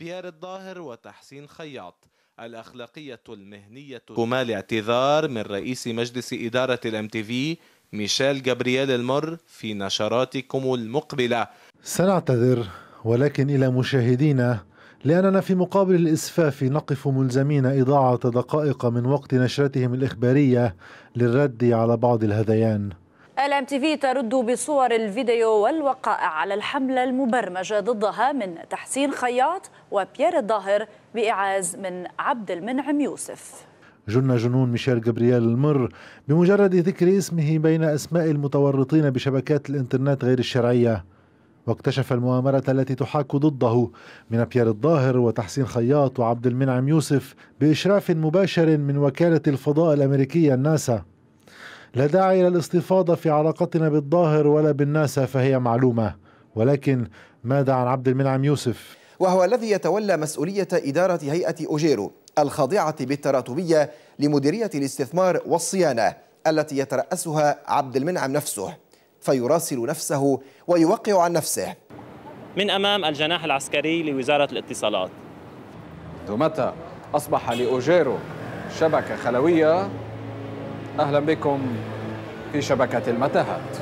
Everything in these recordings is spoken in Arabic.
بيار الظاهر وتحسين خياط الأخلاقية المهنية كما الاعتذار من رئيس مجلس إدارة الام تي في ميشيل جابرييل المر في نشراتكم المقبلة سنعتذر ولكن إلى مشاهدينا لأننا في مقابل الإسفاف نقف ملزمين إضاعة دقائق من وقت نشرتهم الإخبارية للرد على بعض الهذيان الام تي في ترد بصور الفيديو والوقائع على الحمله المبرمجه ضدها من تحسين خياط وبيير الظاهر باعاز من عبد المنعم يوسف جن جنون ميشيل جبريال المر بمجرد ذكر اسمه بين اسماء المتورطين بشبكات الانترنت غير الشرعيه واكتشف المؤامرة التي تحاك ضده من بيير الظاهر وتحسين خياط وعبد المنعم يوسف بإشراف مباشر من وكالة الفضاء الأمريكية الناسا لا داعي للاستفاضة في علاقتنا بالظاهر ولا بالناس فهي معلومة ولكن ماذا عن عبد المنعم يوسف؟ وهو الذي يتولى مسؤولية إدارة هيئة أوجيرو الخاضعة بالتراتبية لمديرية الاستثمار والصيانة التي يترأسها عبد المنعم نفسه فيراسل نفسه ويوقع عن نفسه من أمام الجناح العسكري لوزارة الاتصالات متى أصبح لأوجيرو شبكة خلوية أهلا بكم في شبكة المتاهات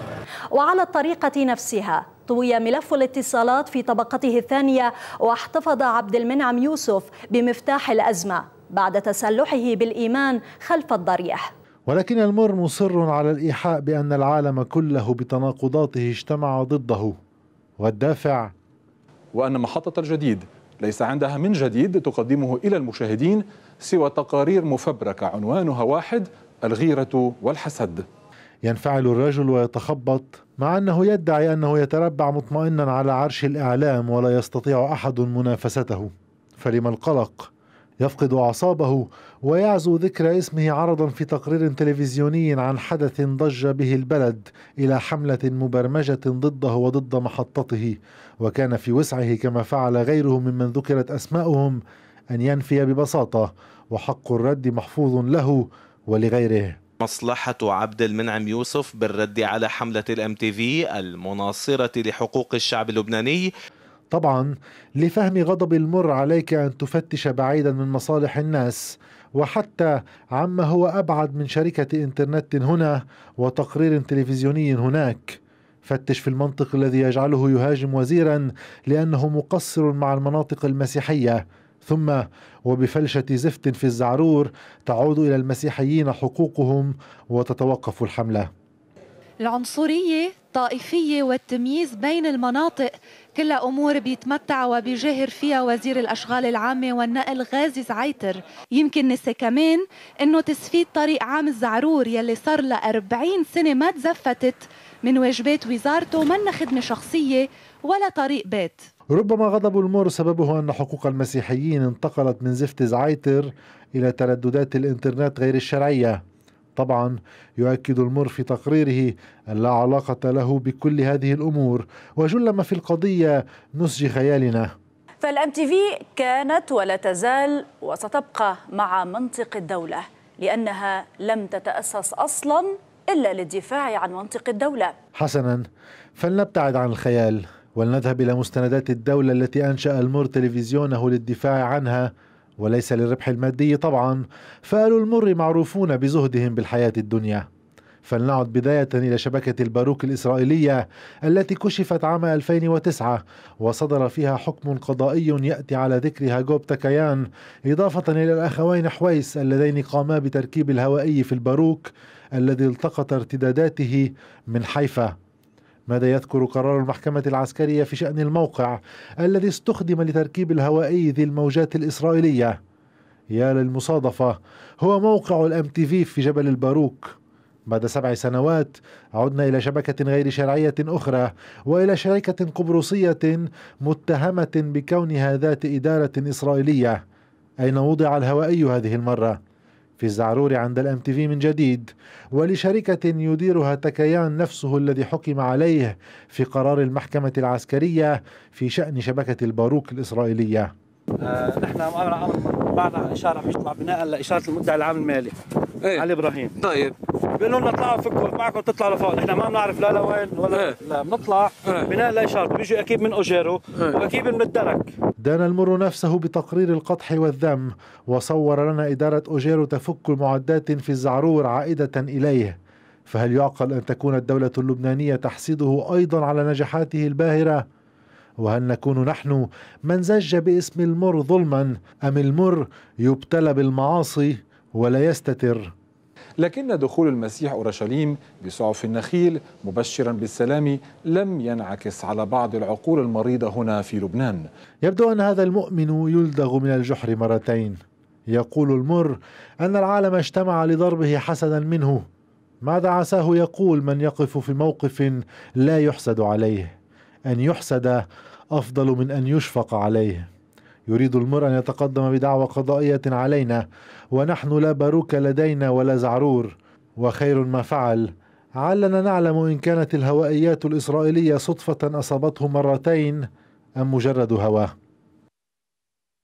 وعلى الطريقة نفسها طوي ملف الاتصالات في طبقته الثانية واحتفظ عبد المنعم يوسف بمفتاح الأزمة بعد تسلحه بالإيمان خلف الضريح ولكن المر مصر على الإيحاء بأن العالم كله بتناقضاته اجتمع ضده والدافع وأن محطة الجديد ليس عندها من جديد تقدمه إلى المشاهدين سوى تقارير مفبركة عنوانها واحد الغيرة والحسد ينفعل الرجل ويتخبط مع أنه يدعي أنه يتربع مطمئنا على عرش الإعلام ولا يستطيع أحد منافسته فلما القلق يفقد أعصابه ويعزو ذكر اسمه عرضا في تقرير تلفزيوني عن حدث ضج به البلد إلى حملة مبرمجة ضده وضد محطته وكان في وسعه كما فعل غيره ممن ذكرت أسماؤهم أن ينفي ببساطة وحق الرد محفوظ له ولغيره مصلحة عبد المنعم يوسف بالرد على حملة الام تي في المناصرة لحقوق الشعب اللبناني طبعا لفهم غضب المر عليك أن تفتش بعيدا من مصالح الناس وحتى عما هو أبعد من شركة إنترنت هنا وتقرير تلفزيوني هناك فتش في المنطق الذي يجعله يهاجم وزيرا لأنه مقصر مع المناطق المسيحية ثم وبفلشة زفت في الزعرور تعود إلى المسيحيين حقوقهم وتتوقف الحملة العنصرية الطائفية والتمييز بين المناطق كل أمور بيتمتع وبيجاهر فيها وزير الأشغال العامة والنقل غازي زعيتر يمكن نسي كمان أنه تسفيد طريق عام الزعرور يلي صار لأربعين 40 سنة ما تزفتت من واجبات وزارته منا خدمة شخصية ولا طريق بيت ربما غضب المور سببه أن حقوق المسيحيين انتقلت من زفت زعيتر إلى ترددات الإنترنت غير الشرعية طبعا يؤكد المر في تقريره أن لا علاقة له بكل هذه الأمور وجل ما في القضية نسج خيالنا فالام تي في كانت ولا تزال وستبقى مع منطق الدولة لأنها لم تتأسس أصلا إلا للدفاع عن منطق الدولة حسنا فلنبتعد عن الخيال ولنذهب إلى مستندات الدولة التي أنشأ المر تلفزيونه للدفاع عنها وليس للربح المادي طبعا فآل المر معروفون بزهدهم بالحياة الدنيا فلنعد بداية إلى شبكة الباروك الإسرائيلية التي كشفت عام 2009 وصدر فيها حكم قضائي يأتي على ذكر هاجوب تاكايان إضافة إلى الأخوين حويس اللذين قاما بتركيب الهوائي في الباروك الذي التقط ارتداداته من حيفا ماذا يذكر قرار المحكمة العسكرية في شأن الموقع الذي استخدم لتركيب الهوائي ذي الموجات الإسرائيلية يا للمصادفة هو موقع الام تي في في جبل الباروك بعد سبع سنوات عدنا إلى شبكة غير شرعية أخرى وإلى شركة قبرصية متهمة بكونها ذات إدارة إسرائيلية أين وضع الهوائي هذه المرة؟ في الزعرور عند الام تي في من جديد ولشركة يديرها تكيان نفسه الذي حكم عليه في قرار المحكمة العسكرية في شأن شبكة الباروك الإسرائيلية آه نحن معنا اشاره بيطلع بناء لاشاره المدعي العام المالي ايه؟ علي ابراهيم طيب بيقولوا لنا اطلعوا فكوا معكم تطلعوا لفوق نحن ما بنعرف لا لوين ولا ايه؟ لا بنطلع ايه؟ بناء لاشارته بيجي اكيد من اوجيرو ايه؟ واكيد من الدرك دان المر نفسه بتقرير القطح والذم وصور لنا اداره اوجيرو تفك معدات في الزعرور عائده اليه فهل يعقل ان تكون الدوله اللبنانيه تحسده ايضا على نجاحاته الباهره وهل نكون نحن من زج باسم المر ظلما أم المر يبتلى بالمعاصي ولا يستتر لكن دخول المسيح اورشليم بسعف النخيل مبشرا بالسلام لم ينعكس على بعض العقول المريضه هنا في لبنان. يبدو ان هذا المؤمن يلدغ من الجحر مرتين. يقول المر ان العالم اجتمع لضربه حسدا منه. ماذا عساه يقول من يقف في موقف لا يحسد عليه؟ أن يحسد أفضل من أن يشفق عليه يريد المرء أن يتقدم بدعوى قضائية علينا ونحن لا باروك لدينا ولا زعرور وخير ما فعل علنا نعلم إن كانت الهوائيات الإسرائيلية صدفة أصابته مرتين أم مجرد هواه